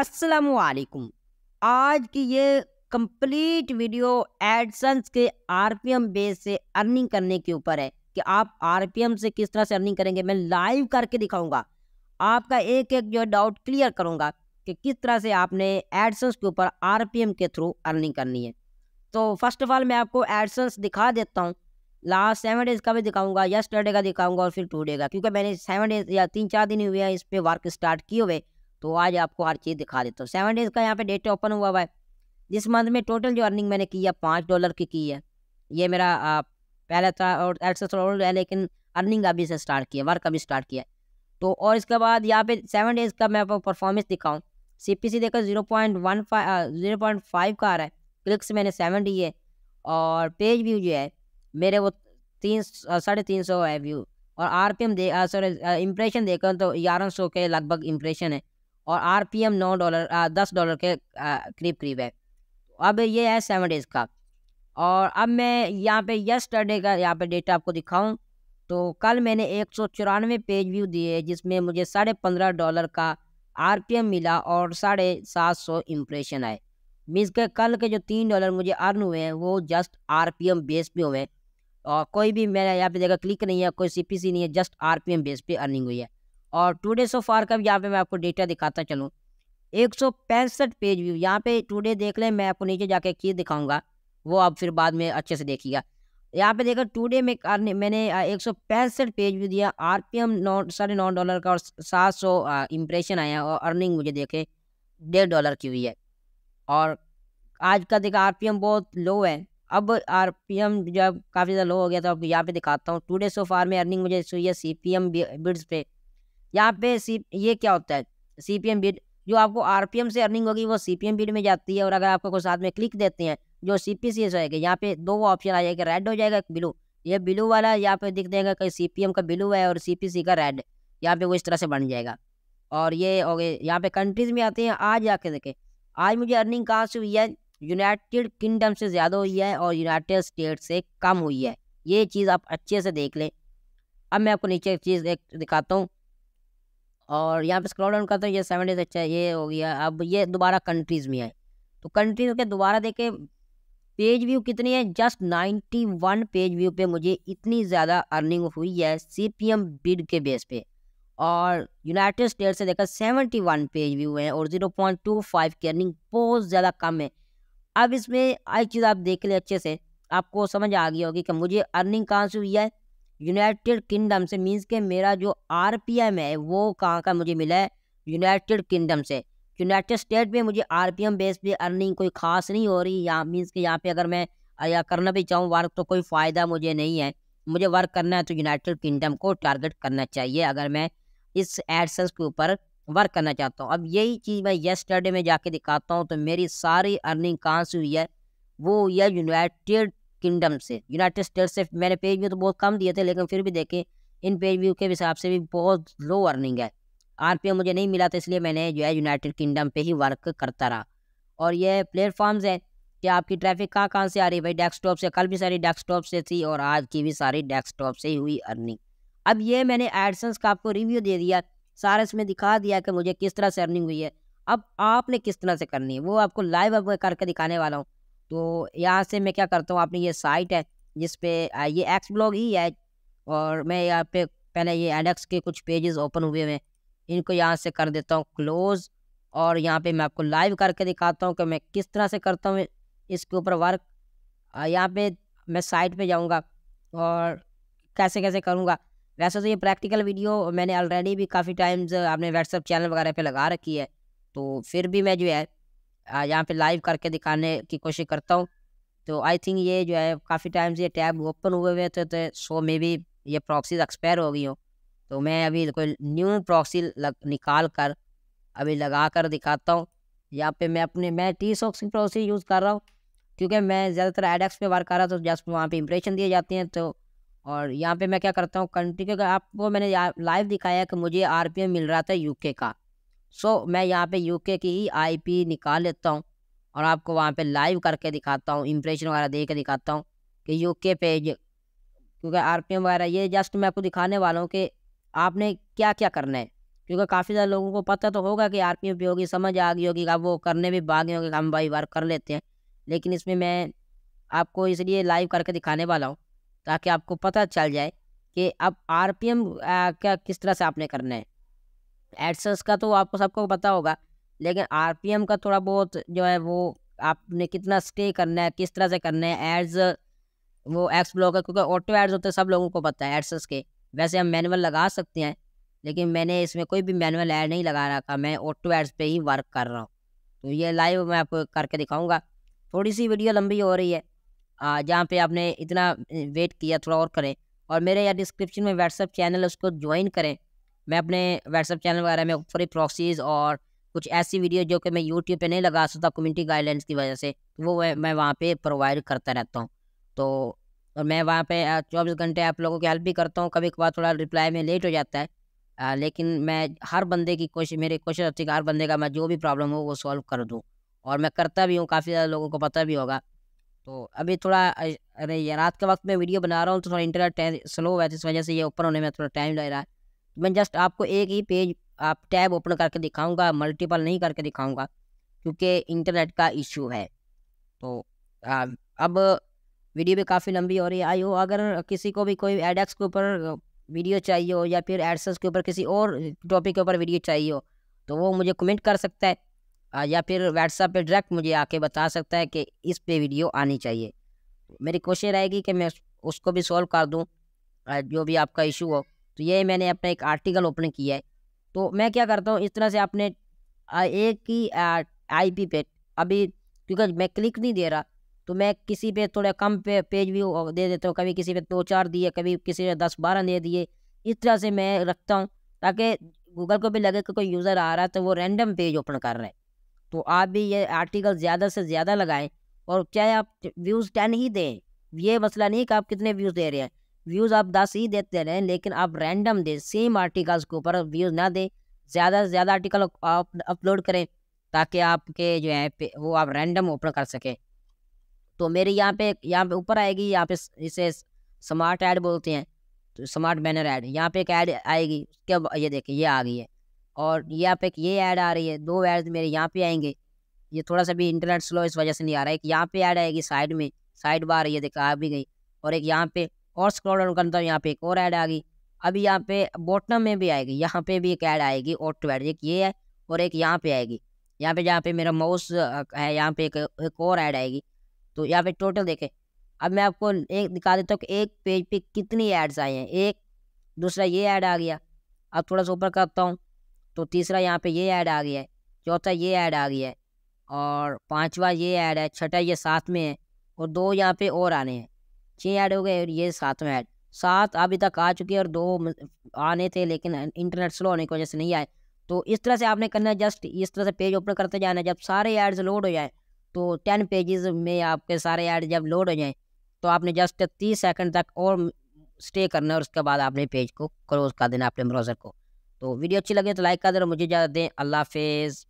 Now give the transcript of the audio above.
असलकुम आज की ये कंप्लीट वीडियो एडसन्स के आरपीएम बेस से अर्निंग करने के ऊपर है कि आप आरपीएम से किस तरह से अर्निंग करेंगे मैं लाइव करके दिखाऊंगा आपका एक एक जो डाउट क्लियर करूंगा कि किस तरह से आपने एडसन्स के ऊपर आरपीएम के थ्रू अर्निंग करनी है तो फर्स्ट ऑफ ऑल मैं आपको एडसन्स दिखा देता हूँ लास्ट सेवन डेज़ का भी दिखाऊंगा यस्टरडे का दिखाऊंगा और फिर टू डे का क्योंकि मैंने सेवन डेज या तीन चार दिन हुए हैं इस पर वर्क स्टार्ट किए हुए तो आज आपको हर चीज़ दिखा देता हूँ सेवन डेज़ का यहाँ पे डेटा ओपन हुआ हुआ है जिस मंथ में टोटल जो अर्निंग मैंने की है पाँच डॉलर की की है ये मेरा पहला था और एक्सेस तो और है लेकिन अर्निंग अभी से स्टार्ट किया वर्क अभी स्टार्ट किया तो और इसके बाद यहाँ पे सेवन डेज़ का मैं आपको परफॉर्मेंस दिखाऊँ सी पी सी देखो zero point one five zero point five का आ रहा है क्लिक्स मैंने सेवन डी है और पेज व्यू जो है मेरे वो तीन साढ़े तीन सौ है व्यू और आर पी एम दे सॉरी इम्प्रेशन देखा तो ग्यारह सौ के लगभग इम्प्रेशन है और आर पी एम नौ डॉलर दस डॉलर के करीब करीब है अब ये है सेवन डेज का और अब मैं यहाँ पे यस्टरडे का यहाँ पे डेटा आपको दिखाऊं तो कल मैंने एक सौ चौरानवे पेज व्यू दिए जिसमें मुझे साढ़े पंद्रह डॉलर का आर पी एम मिला और साढ़े सात सौ इम्प्रेशन आए मीन्स के कल के जो तीन डॉलर मुझे अर्न हुए हैं वो just R P M base पे हुए हैं और कोई भी मेरा यहाँ पे जगह क्लिक नहीं है कोई सी पी सी नहीं है just R P M base पे अर्निंग हुई है और टुडे सो फार का भी यहाँ पे मैं आपको डेटा दिखाता चलूँ एक सौ पैंसठ पेज व्यू यहाँ पे टुडे देख लें मैं आपको नीचे जाके की दिखाऊंगा वो आप फिर बाद में अच्छे से देखिएगा यहाँ पे देखो टुडे में मैंने एक सौ पैंसठ पेज व्यू दिया आर पी एम नौ साढ़े नौ डॉलर का और सात सौ इम्प्रेशन आया और अर्निंग मुझे देखे डेढ़ डॉलर की हुई है और आज का देखा आर पी एम बहुत लो है अब आर पी एम जब काफ़ी ज़्यादा लो हो गया तो अब यहाँ पे दिखाता हूँ टुडे सो फार में अर्निंग मुझे हुई है सी पी एम बिड्स पे यहाँ पे सी ये क्या होता है सी पी एम बीड जो आपको आर पी एम से अर्निंग होगी वो सी पी एम बीड में जाती है और अगर आपको कोई साथ में क्लिक देते हैं जो सी पी सी एस होएगा यहाँ पे दो ऑप्शन आ जाएगा रेड हो जाएगा एक ब्लू ये ब्लू वाला यहाँ पे दिख देगा कि सी पी एम का ब्लू है और सी पी सी का रेड यहाँ पे वो इस तरह से बन जाएगा और ये हो गए यहाँ पे कंट्रीज में आते हैं आज आके देखें आज मुझे अर्निंग कहाँ से हुई है यूनाइटेड किंगडम से ज़्यादा हुई है और यूनाइटेड स्टेट से कम हुई है ये चीज़ आप अच्छे से देख लें अब मैं आपको नीचे एक चीज़ एक दिखाता हूँ और यहाँ पे स्क्रॉल डाउन करते हैं ये सेवन डेज अच्छा ये हो गया अब ये दोबारा कंट्रीज़ में है तो कंट्रीज के दोबारा देखें पेज व्यू कितनी है just ninety one page view पे मुझे इतनी ज़्यादा अर्निंग हुई है सी पी एम बिड के बेस पे और यूनाइटेड स्टेट से देखा सेवेंटी वन पेज व्यू है और ज़ीरो पॉइंट टू फाइव की अर्निंग बहुत ज़्यादा कम है अब इसमें आई चीज़ आप देख लें अच्छे से आपको समझ आ गई होगी कि मुझे अर्निंग कहाँ से हुई है यूनाइटेड किंगडम से मीन्स के मेरा जो आर पी एम है वो कहाँ का मुझे मिला है यूनाइटेड किंगडम से यूनाइटेड स्टेट में मुझे आर पी एम बेस पे अर्निंग कोई खास नहीं हो रही यहाँ मीन्स के यहाँ पे अगर मैं या करना भी चाहूँ वर्क तो कोई फ़ायदा मुझे नहीं है मुझे वर्क करना है तो यूनाइटेड किंगडम को टारगेट करना चाहिए अगर मैं इस एडसेंस के ऊपर वर्क करना चाहता हूँ अब यही चीज़ मैं येस्टरडे में जाके दिखाता हूँ तो मेरी सारी अर्निंग कहाँ से हुई है वो हुई है यूनाइटेड किंगडम से यूनाइटेड स्टेट्स से मैंने पेज व्यू तो बहुत कम दिए थे लेकिन फिर भी देखें इन पेज व्यू के हिसाब से भी बहुत लो अर्निंग है आर मुझे नहीं मिला था इसलिए मैंने जो है यूनाइटेड किंगडम पे ही वर्क करता रहा और ये प्लेटफॉर्म्स हैं कि आपकी ट्रैफिक कहाँ कहाँ से आ रही है भाई डेस्कटॉप से कल भी सारी डेस्कटॉप से थी और आज की भी सारी डेस्कटॉप से ही हुई अर्निंग अब ये मैंने एडसन्स का आपको रिव्यू दे दिया सारा इसमें दिखा दिया कि मुझे किस तरह से अर्निंग हुई है अब आपने किस तरह से करनी है वो आपको लाइव अब करके दिखाने वाला हूँ तो यहाँ से मैं क्या करता हूँ आपने ये साइट है जिस पे ये एक्स ब्लॉग ही है और मैं यहाँ पे पहले ये एडेक्स के कुछ पेजेस ओपन हुए हुए हैं इनको यहाँ से कर देता हूँ क्लोज़ और यहाँ पे मैं आपको लाइव करके दिखाता हूँ कि मैं किस तरह से करता हूँ इसके ऊपर वर्क यहाँ पे मैं साइट पे जाऊँगा और कैसे कैसे करूँगा वैसे तो ये प्रैक्टिकल वीडियो मैंने ऑलरेडी भी काफ़ी टाइम्स आपने व्हाट्सअप चैनल वगैरह पर लगा रखी है तो फिर भी मैं जो है यहाँ पे लाइव करके दिखाने की कोशिश करता हूँ तो आई थिंक ये जो है काफ़ी टाइम से ये टैब ओपन हुए हुए थे तो सो मे भी ये प्रॉक्सीज एक्सपायर हो गई हो तो मैं अभी कोई न्यू प्रॉक्सी लग, निकाल कर अभी लगा कर दिखाता हूँ यहाँ पे मैं अपने मैं टी सॉक्स की प्रॉक्सी यूज़ कर रहा हूँ क्योंकि मैं ज़्यादातर एडेक्स पे वर्क कर रहा था तो जस्ट वहाँ पे इंप्रेशन दिए जाते हैं तो और यहाँ पे मैं क्या करता हूँ कंट्री क्योंकि आपको मैंने लाइव दिखाया कि मुझे आर मिल रहा था यू का सो so, मैं यहाँ पे यूके की ही आईपी निकाल लेता हूँ और आपको वहाँ पे लाइव करके दिखाता हूँ इम्प्रेशन वगैरह दे के दिखाता हूँ कि यूके पे क्योंकि आरपीएम वगैरह ये जस्ट मैं आपको दिखाने वाला हूँ कि आपने क्या क्या करना है क्योंकि काफ़ी सारे लोगों को पता तो होगा कि आर पी भी होगी समझ आ गई होगी अब वो करने भी भागे होंगे हम भाई बार कर लेते हैं लेकिन इसमें मैं आपको इसलिए लाइव करके दिखाने वाला हूँ ताकि आपको पता चल जाए कि अब आर पी एम क्या किस तरह से आपने करना है एडसेंस का तो आपको सबको पता होगा लेकिन आर का थोड़ा बहुत जो है वो आपने कितना स्टे करना है किस तरह से करना है एड्स वो एक्स ब्लॉकर क्योंकि ऑटो एड्स होते हैं सब लोगों को पता है एडसेंस के वैसे हम मैनुअल लगा सकते हैं लेकिन मैंने इसमें कोई भी मैनुअल ऐड नहीं लगा रखा मैं ऑटो एड्स पे ही वर्क कर रहा हूँ तो ये लाइव मैं आपको करके दिखाऊंगा थोड़ी सी वीडियो लंबी हो रही है जहाँ पे आपने इतना वेट किया थोड़ा और करें और मेरे यहाँ डिस्क्रिप्शन में व्हाट्सअप चैनल उसको ज्वाइन करें मैं अपने व्हाट्सअप चैनल वगैरह में फ्री प्रॉक्सीज और कुछ ऐसी वीडियो जो कि मैं यूट्यूब पे नहीं लगा सकता कम्युनिटी गाइडलाइंस की वजह से तो वो मैं वहाँ पे प्रोवाइड करता रहता हूँ तो और मैं वहाँ पे चौबीस घंटे आप लोगों की हेल्प भी करता हूँ कभी कभार थोड़ा रिप्लाई में लेट हो जाता है आ, लेकिन मैं हर बंदे की कोशिश मेरी कोशिश होती है कि हर बंदे का मैं जो भी प्रॉब्लम हो वो सॉल्व कर दूँ और मैं करता भी हूँ काफ़ी ज़्यादा लोगों को पता भी होगा तो अभी थोड़ा अरे रात के वक्त मैं वीडियो बना रहा हूँ तो थोड़ा इंटरनेट स्लो हुआ है इस वजह से ये ऊपर होने में थोड़ा टाइम लग रहा है मैं जस्ट आपको एक ही पेज आप टैब ओपन करके दिखाऊंगा मल्टीपल नहीं करके दिखाऊंगा क्योंकि इंटरनेट का इशू है तो आ, अब वीडियो भी काफ़ी लंबी हो रही है आई हो अगर किसी को भी कोई एडेक्स के ऊपर वीडियो चाहिए हो या फिर एडसेंस के ऊपर किसी और टॉपिक के ऊपर वीडियो चाहिए हो तो वो मुझे कमेंट कर सकता है आ, या फिर व्हाट्सएप पे डायरेक्ट मुझे आके बता सकता है कि इस पे वीडियो आनी चाहिए मेरी कोशिश रहेगी कि मैं उसको भी सॉल्व कर दूँ जो भी आपका इशू हो तो ये मैंने अपना एक आर्टिकल ओपन किया है तो मैं क्या करता हूँ इस तरह से आपने एक ही आई पी पे अभी क्योंकि मैं क्लिक नहीं दे रहा तो मैं किसी पे थोड़ा कम पे पेज भी दे देता हूँ कभी किसी पे दो चार दिए कभी किसी पे दस बारह दे दिए इस तरह से मैं रखता हूँ ताकि गूगल को भी लगे कि कोई यूज़र आ रहा है तो वो रैंडम पेज ओपन कर रहे हैं तो आप भी ये आर्टिकल ज़्यादा से ज़्यादा लगाएं और चाहे आप व्यूज़ टेन ही दें ये मसला नहीं कि आप कितने व्यूज़ दे रहे हैं व्यूज़ आप दस ही देते रहें लेकिन आप रैंडम दें सेम आर्टिकल्स के ऊपर व्यूज़ ना दें ज़्यादा से ज़्यादा आर्टिकल आप अपलोड करें ताकि आपके जो है वो आप रैंडम ओपन कर सकें तो मेरे यहाँ पे यहाँ पे ऊपर आएगी यहाँ पे इसे स्मार्ट ऐड बोलते हैं तो स्मार्ट बैनर ऐड यहाँ पे एक ऐड आएगी उसके ये देखिए ये आ गई है और यहाँ पे ये ऐड आ रही है दो ऐड मेरे यहाँ पे आएंगे ये थोड़ा सा भी इंटरनेट स्लो इस वजह से नहीं आ रहा है एक यहाँ पे ऐड आएगी साइड में साइड बार ये देखा आ भी गई और एक यहाँ पे और स्क्रॉल डाउन करता हूँ यहाँ पे एक और ऐड आ गई अभी यहाँ पे बॉटम में भी आएगी यहाँ पे भी एक ऐड आएगी ऑटो ऐड एक ये है और एक यहाँ पे आएगी यहाँ पे जहाँ पे मेरा माउस है यहाँ पे एक, एक और ऐड आएगी तो यहाँ पे टोटल देखें अब मैं आपको एक दिखा देता हूँ कि एक पेज पे कितनी ऐड्स आए हैं एक दूसरा ये ऐड आ गया अब थोड़ा सा ऊपर करता हूँ तो तीसरा यहाँ पे ये ऐड आ गया है चौथा ये ऐड आ गया है और पाँचवा ये ऐड है छठा ये साथ में है और दो यहाँ पे और आने हैं छः ऐड हो गए और ये सातवें ऐड सात अभी तक आ चुके और दो आने थे लेकिन इंटरनेट स्लो होने की वजह से नहीं आए तो इस तरह से आपने करना है जस्ट इस तरह से पेज ओपन करते जाना जब सारे एड्स लोड हो जाए तो टेन पेजेस में आपके सारे ऐड जब लोड हो जाएँ तो आपने जस्ट तीस सेकंड तक और स्टे करना है और उसके बाद आपने पेज को क्लोज कर देना अपने ब्राउज़र को तो वीडियो अच्छी लगे तो लाइक कर देना मुझे ज़्यादा दें अल्लाह हाफिज़